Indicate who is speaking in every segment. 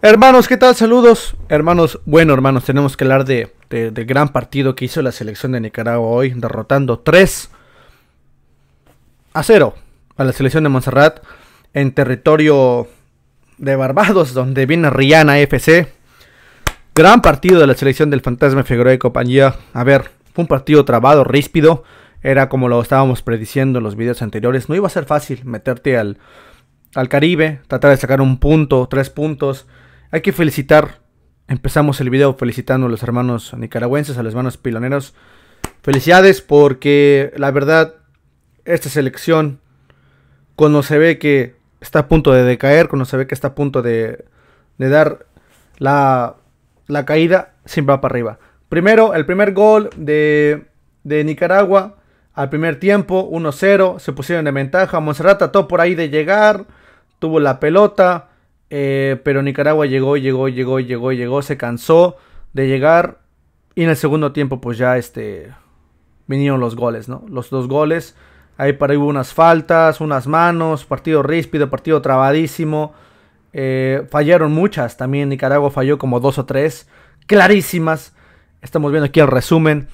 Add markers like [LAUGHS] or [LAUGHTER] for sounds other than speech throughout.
Speaker 1: Hermanos, ¿qué tal? Saludos. Hermanos, bueno, hermanos, tenemos que hablar de, gran partido que hizo la selección de Nicaragua hoy, derrotando 3 a 0 a la selección de Montserrat en territorio de Barbados, donde viene Rihanna FC. Gran partido de la selección del Fantasma Figueroa y compañía. A ver, fue un partido trabado, ríspido. Era como lo estábamos prediciendo en los videos anteriores. No iba a ser fácil meterte al, al Caribe, tratar de sacar un punto, tres puntos hay que felicitar. Empezamos el video felicitando a los hermanos nicaragüenses, a los hermanos piloneros. Felicidades porque la verdad, esta selección, cuando se ve que está a punto de decaer, cuando se ve que está a punto de, dar la, la caída, siempre va para arriba. Primero, el primer gol de, de Nicaragua al primer tiempo, 1-0, se pusieron de ventaja. Monserrat trató por ahí de llegar, tuvo la pelota, eh, pero Nicaragua llegó, llegó, llegó, llegó, llegó, se cansó de llegar. Y en el segundo tiempo, pues ya este, vinieron los goles, ¿no? Los dos goles. Ahí para ahí hubo unas faltas, unas manos, partido ríspido, partido trabadísimo. Eh, fallaron muchas también. Nicaragua falló como dos o tres. Clarísimas. Estamos viendo aquí el resumen.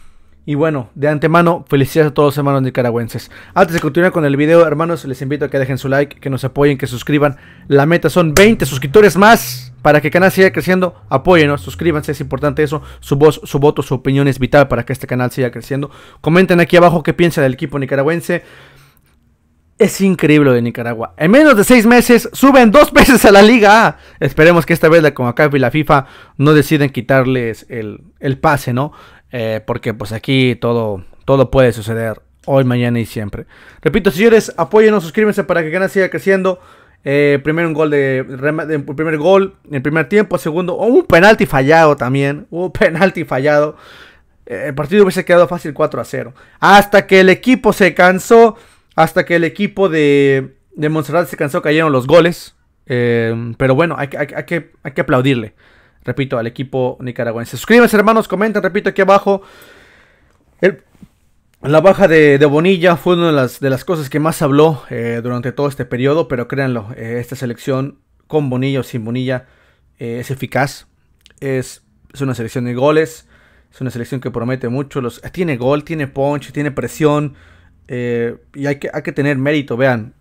Speaker 1: Y bueno, de antemano, felicidades a todos los hermanos nicaragüenses. Antes de continuar con el video, hermanos, les invito a que dejen su like, que nos apoyen, que suscriban. La meta son 20 suscriptores más para que el canal siga creciendo. Apóyenos, suscríbanse, es importante eso. Su voz, su voto, su opinión es vital para que este canal siga creciendo. Comenten aquí abajo qué piensa del equipo nicaragüense. Es increíble de Nicaragua. En menos de seis meses suben dos [LAUGHS] veces a la Liga A. Esperemos que esta vez la CONCACAF y la FIFA no deciden quitarles el, el pase, ¿no? Eh, porque pues aquí todo, todo puede suceder hoy, mañana y siempre. Repito, señores, apóyenos, suscríbanse para que Gana siga creciendo. Eh, primero un gol de, primer gol en primer tiempo, segundo oh, un penalti fallado también, un penalti fallado. Eh, el partido hubiese quedado fácil 4 a 0. Hasta que el equipo se cansó, hasta que el equipo de, de Montserrat se cansó, cayeron los goles. pero bueno, hay, hay, que, hay que aplaudirle repito, al equipo nicaragüense. Suscríbanse, hermanos, comenten, repito, aquí abajo. la baja de, Bonilla fue una de las, de las cosas que más habló eh, durante todo este periodo, pero créanlo, eh, esta selección con Bonilla o sin Bonilla eh, es eficaz, es, una selección de goles, es una selección que promete mucho, los, tiene gol, tiene punch, tiene presión, y hay que, hay que tener mérito, vean,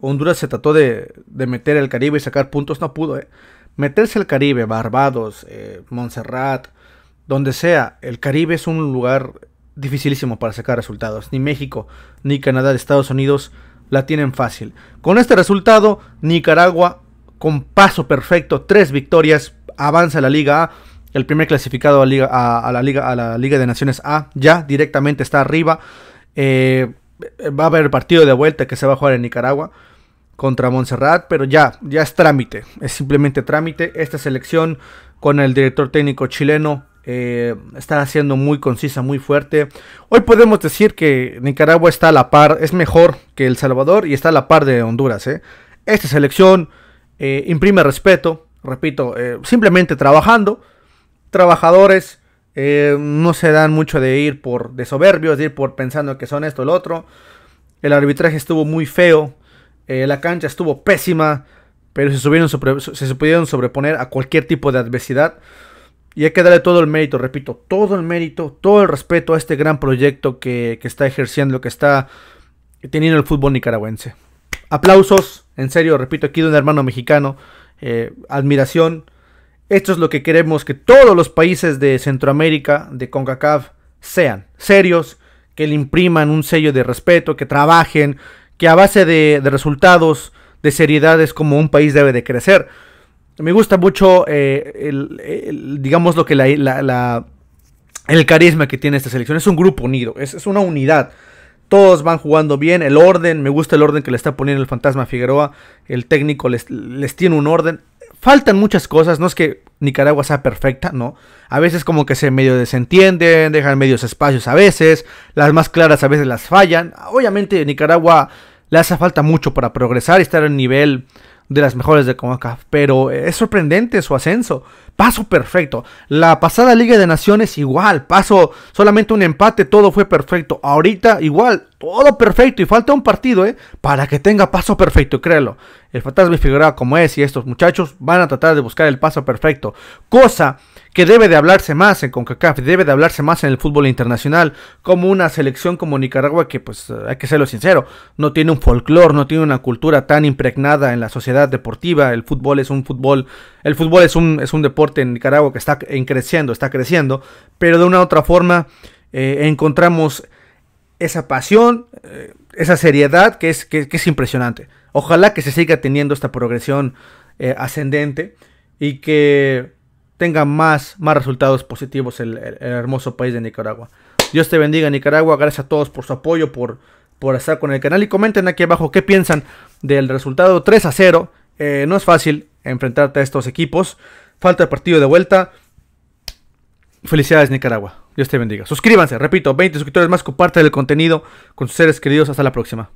Speaker 1: Honduras se trató de, meter al Caribe y sacar puntos, no pudo, eh meterse al Caribe, Barbados, eh, Montserrat, donde sea, el Caribe es un lugar dificilísimo para sacar resultados. Ni México, ni Canadá, ni Estados Unidos la tienen fácil. Con este resultado, Nicaragua, con paso perfecto, tres victorias, avanza a la Liga A. El primer clasificado a, la Liga, a la Liga de Naciones A ya directamente está arriba. Eh, va a haber partido de vuelta que se va a jugar en Nicaragua contra Montserrat, pero ya, ya es trámite, es simplemente trámite. Esta selección con el director técnico chileno eh, está siendo muy concisa, muy fuerte. Hoy podemos decir que Nicaragua está a la par, es mejor que El Salvador y está a la par de Honduras. ¿eh? Esta selección eh, imprime respeto, repito, simplemente trabajando. Trabajadores no se dan mucho de ir por de soberbios, de ir por pensando que son esto o lo otro. El arbitraje estuvo muy feo eh, la cancha estuvo pésima, pero se, subieron se pudieron sobreponer a cualquier tipo de adversidad. Y hay que darle todo el mérito, repito, todo el mérito, todo el respeto a este gran proyecto que, está ejerciendo, que está teniendo el fútbol nicaragüense. Aplausos, en serio, repito, aquí de un hermano mexicano, eh, admiración. Esto es lo que queremos que todos los países de Centroamérica, de CONCACAF, sean serios, que le impriman un sello de respeto, que trabajen, que a base de, resultados, de seriedades, como un país debe de crecer. Me gusta mucho, eh, el, digamos, lo que el carisma que tiene esta selección. Es un grupo unido, es, una unidad todos van jugando bien, el orden, me gusta el orden que le está poniendo el fantasma Figueroa, el técnico les tiene un orden, faltan muchas cosas, no es que Nicaragua sea perfecta, no. A veces como que se medio desentienden, dejan medios espacios a veces, las más claras a veces las fallan. Obviamente Nicaragua le hace falta mucho para progresar y estar en nivel de las mejores de CONCACAF, pero es sorprendente su ascenso. Paso perfecto. La pasada Liga de Naciones igual, paso solamente un empate, todo fue perfecto. Ahorita igual, todo perfecto y falta un partido, ¿eh? Para que tenga paso perfecto, créelo. El fantasma figurado como es y estos muchachos van a tratar de buscar el paso perfecto. Cosa que debe de hablarse más en CONCACAF, debe de hablarse más en el fútbol internacional, como una selección como Nicaragua que, pues, hay que serlo sincero, no tiene un folclore, no tiene una cultura tan impregnada en la sociedad deportiva, el fútbol es un fútbol, el fútbol es un, es un deporte en Nicaragua que está en creciendo, está creciendo, pero de una u otra forma eh, encontramos esa pasión, eh, esa seriedad que es, que, es impresionante. Ojalá que se siga teniendo esta progresión eh, ascendente y que tenga más, más resultados positivos el, hermoso país de Nicaragua. Dios te bendiga Nicaragua, gracias a todos por su apoyo, por, por estar con el canal y comenten aquí abajo qué piensan del resultado 3 a 0. Eh, no es fácil enfrentarte a estos equipos, falta el partido de vuelta. Felicidades Nicaragua, Dios te bendiga. Suscríbanse, repito, 20 suscriptores más, comparte el contenido con sus seres queridos, hasta la próxima.